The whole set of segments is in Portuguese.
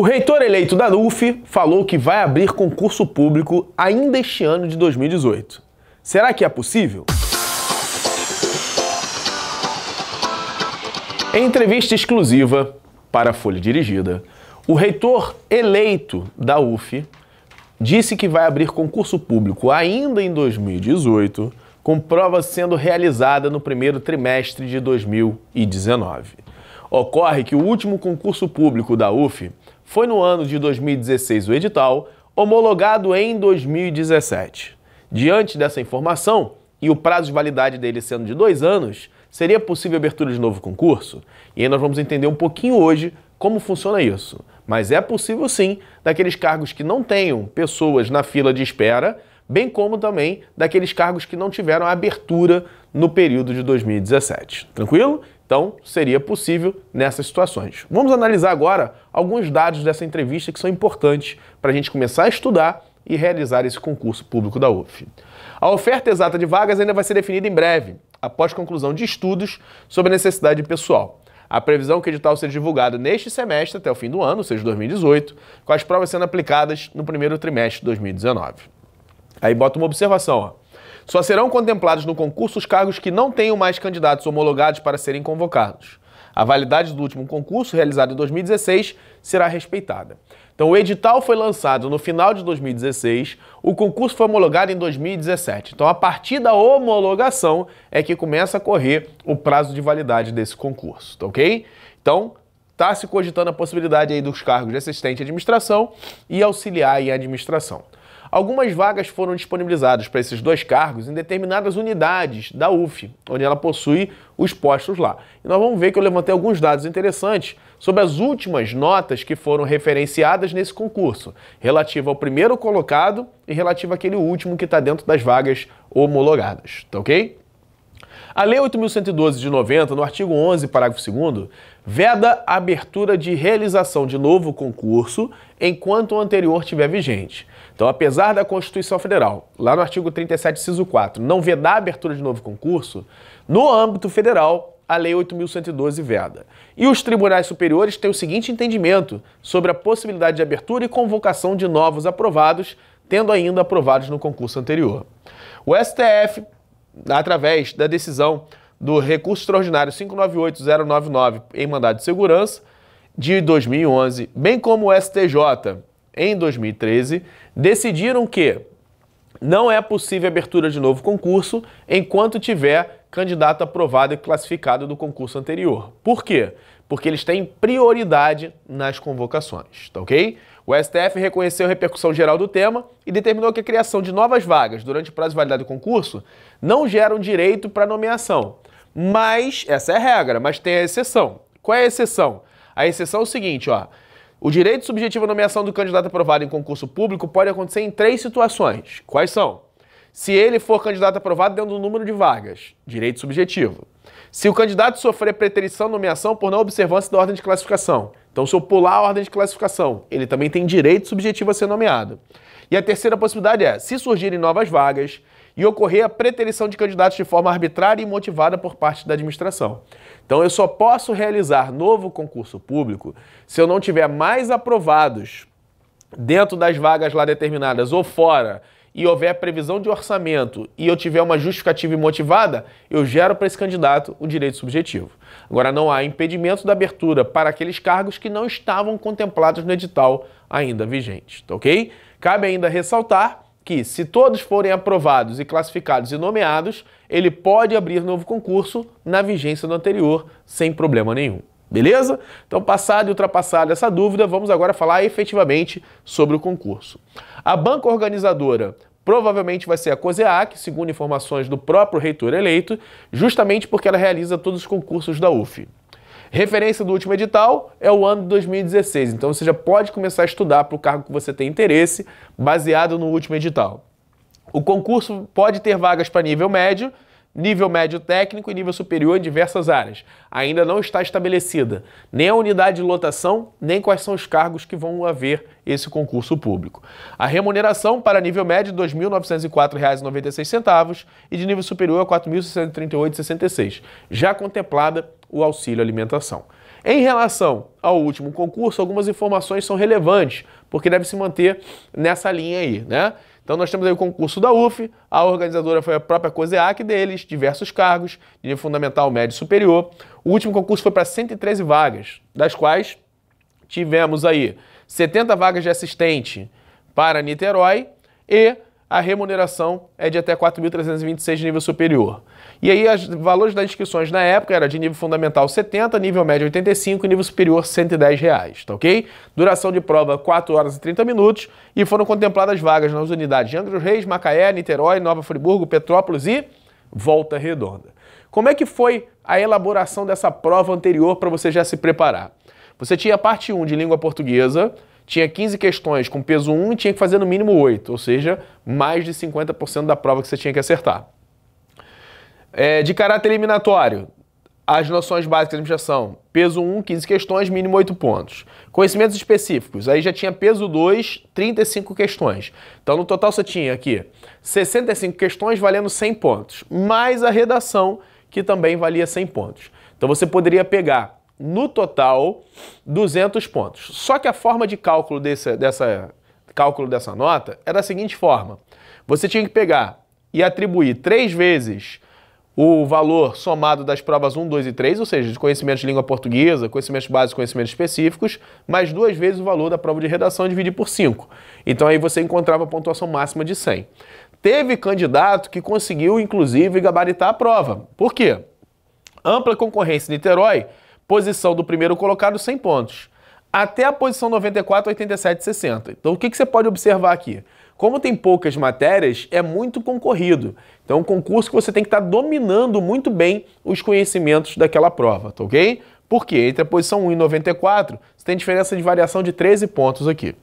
O reitor eleito da NUF falou que vai abrir concurso público ainda este ano de 2018. Será que é possível? Em entrevista exclusiva para a Folha Dirigida, o reitor eleito da UF disse que vai abrir concurso público ainda em 2018, com prova sendo realizada no primeiro trimestre de 2019. Ocorre que o último concurso público da UF foi no ano de 2016 o edital, homologado em 2017. Diante dessa informação e o prazo de validade dele sendo de dois anos, seria possível abertura de novo concurso? E aí nós vamos entender um pouquinho hoje como funciona isso. Mas é possível sim daqueles cargos que não tenham pessoas na fila de espera, bem como também daqueles cargos que não tiveram abertura no período de 2017. Tranquilo? Então, seria possível nessas situações. Vamos analisar agora alguns dados dessa entrevista que são importantes para a gente começar a estudar e realizar esse concurso público da UF. A oferta exata de vagas ainda vai ser definida em breve, após conclusão de estudos sobre a necessidade pessoal. A previsão é que o edital seja divulgado neste semestre até o fim do ano, ou seja, 2018, com as provas sendo aplicadas no primeiro trimestre de 2019. Aí bota uma observação, ó. Só serão contemplados no concurso os cargos que não tenham mais candidatos homologados para serem convocados. A validade do último concurso, realizado em 2016, será respeitada. Então, o edital foi lançado no final de 2016, o concurso foi homologado em 2017. Então, a partir da homologação é que começa a correr o prazo de validade desse concurso, tá ok? Então, está se cogitando a possibilidade aí dos cargos de assistente de administração e auxiliar em administração. Algumas vagas foram disponibilizadas para esses dois cargos em determinadas unidades da UF, onde ela possui os postos lá. E nós vamos ver que eu levantei alguns dados interessantes sobre as últimas notas que foram referenciadas nesse concurso, relativo ao primeiro colocado e relativo àquele último que está dentro das vagas homologadas, tá ok? A Lei 8.112 de 90, no artigo 11, parágrafo 2, veda a abertura de realização de novo concurso enquanto o anterior tiver vigente. Então, apesar da Constituição Federal, lá no artigo 37, inciso 4, não vedar a abertura de novo concurso, no âmbito federal, a Lei 8.112 veda. E os tribunais superiores têm o seguinte entendimento sobre a possibilidade de abertura e convocação de novos aprovados, tendo ainda aprovados no concurso anterior. O STF através da decisão do recurso extraordinário 598099 em mandado de segurança de 2011, bem como o STJ em 2013, decidiram que não é possível abertura de novo concurso enquanto tiver candidato aprovado e classificado do concurso anterior. Por quê? Porque eles têm prioridade nas convocações, tá ok? O STF reconheceu a repercussão geral do tema e determinou que a criação de novas vagas durante o prazo de validade do concurso não gera um direito para nomeação. Mas, essa é a regra, mas tem a exceção. Qual é a exceção? A exceção é o seguinte, ó. O direito subjetivo à nomeação do candidato aprovado em concurso público pode acontecer em três situações. Quais são? se ele for candidato aprovado dentro do número de vagas, direito subjetivo. Se o candidato sofrer preterição nomeação por não observância da ordem de classificação. Então, se eu pular a ordem de classificação, ele também tem direito subjetivo a ser nomeado. E a terceira possibilidade é, se surgirem novas vagas e ocorrer a preterição de candidatos de forma arbitrária e motivada por parte da administração. Então, eu só posso realizar novo concurso público se eu não tiver mais aprovados dentro das vagas lá determinadas ou fora e houver previsão de orçamento e eu tiver uma justificativa motivada, eu gero para esse candidato o direito subjetivo. Agora, não há impedimento da abertura para aqueles cargos que não estavam contemplados no edital ainda vigente, tá ok? Cabe ainda ressaltar que, se todos forem aprovados e classificados e nomeados, ele pode abrir novo concurso na vigência do anterior sem problema nenhum. Beleza? Então, passado e ultrapassada essa dúvida, vamos agora falar efetivamente sobre o concurso. A banca organizadora provavelmente vai ser a COSEAC, segundo informações do próprio reitor eleito, justamente porque ela realiza todos os concursos da UF. Referência do último edital é o ano de 2016, então você já pode começar a estudar para o cargo que você tem interesse, baseado no último edital. O concurso pode ter vagas para nível médio, nível médio técnico e nível superior em diversas áreas. Ainda não está estabelecida nem a unidade de lotação, nem quais são os cargos que vão haver esse concurso público. A remuneração para nível médio R$ 2.904,96 e de nível superior R$ 4.638,66, já contemplada o auxílio alimentação. Em relação ao último concurso, algumas informações são relevantes, porque deve se manter nessa linha aí, né? Então nós temos aí o concurso da UF, a organizadora foi a própria COSEAC deles, diversos cargos, de nível fundamental, médio e superior. O último concurso foi para 113 vagas, das quais tivemos aí 70 vagas de assistente para Niterói e a remuneração é de até 4.326 de nível superior. E aí os valores das inscrições na época era de nível fundamental 70, nível médio 85 e nível superior 110 reais, tá ok? Duração de prova 4 horas e 30 minutos e foram contempladas vagas nas unidades de dos Reis, Macaé, Niterói, Nova Friburgo, Petrópolis e Volta Redonda. Como é que foi a elaboração dessa prova anterior para você já se preparar? Você tinha a parte 1 de língua portuguesa, tinha 15 questões com peso 1 e tinha que fazer no mínimo 8, ou seja, mais de 50% da prova que você tinha que acertar. É, de caráter eliminatório, as noções básicas de administração. Peso 1, 15 questões, mínimo 8 pontos. Conhecimentos específicos. Aí já tinha peso 2, 35 questões. Então, no total, você tinha aqui 65 questões valendo 100 pontos, mais a redação, que também valia 100 pontos. Então, você poderia pegar no total 200 pontos. Só que a forma de cálculo desse, dessa cálculo dessa nota era da seguinte forma: você tinha que pegar e atribuir três vezes o valor somado das provas 1, 2 e 3, ou seja, de conhecimento de língua portuguesa, conhecimentos básicos, conhecimentos específicos, mais duas vezes o valor da prova de redação dividido por 5. Então aí você encontrava a pontuação máxima de 100. Teve candidato que conseguiu, inclusive, gabaritar a prova. Por quê? Ampla concorrência em Niterói posição do primeiro colocado, 100 pontos, até a posição 94, 87, 60. Então, o que, que você pode observar aqui? Como tem poucas matérias, é muito concorrido. Então, é um concurso que você tem que estar tá dominando muito bem os conhecimentos daquela prova, tá ok? Porque entre a posição 1 e 94, você tem diferença de variação de 13 pontos aqui.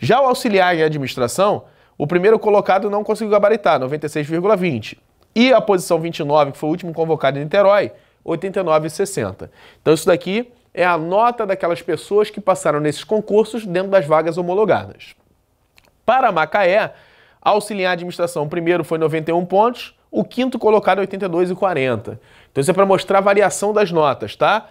Já o auxiliar em administração, o primeiro colocado não conseguiu gabaritar, 96,20. E a posição 29, que foi o último convocado em Niterói, 89,60. Então isso daqui é a nota daquelas pessoas que passaram nesses concursos dentro das vagas homologadas. Para Macaé, auxiliar de administração primeiro foi 91 pontos, o quinto colocado 82,40. Então isso é para mostrar a variação das notas, tá?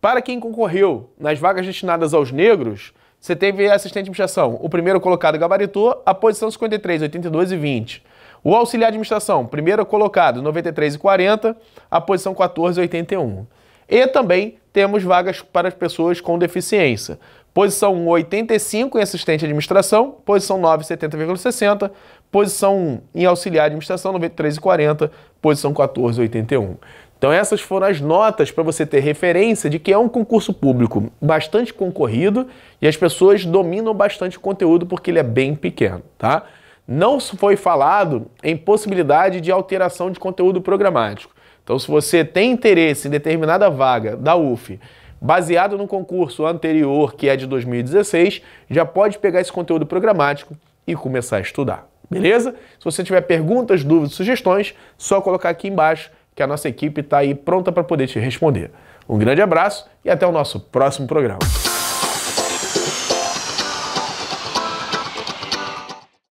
Para quem concorreu nas vagas destinadas aos negros, você teve assistente de administração. O primeiro colocado gabaritou, a posição 53, 82 e 20. O auxiliar de administração, primeiro colocado, 93,40, a posição 14,81. E também temos vagas para as pessoas com deficiência. Posição 1, 85 em assistente de administração, posição 9, 70,60, posição 1 em auxiliar de administração, 93,40, posição 14,81. Então essas foram as notas para você ter referência de que é um concurso público bastante concorrido e as pessoas dominam bastante o conteúdo porque ele é bem pequeno, tá? não foi falado em possibilidade de alteração de conteúdo programático. Então, se você tem interesse em determinada vaga da UF, baseado no concurso anterior, que é de 2016, já pode pegar esse conteúdo programático e começar a estudar. Beleza? Se você tiver perguntas, dúvidas, sugestões, só colocar aqui embaixo que a nossa equipe está aí pronta para poder te responder. Um grande abraço e até o nosso próximo programa.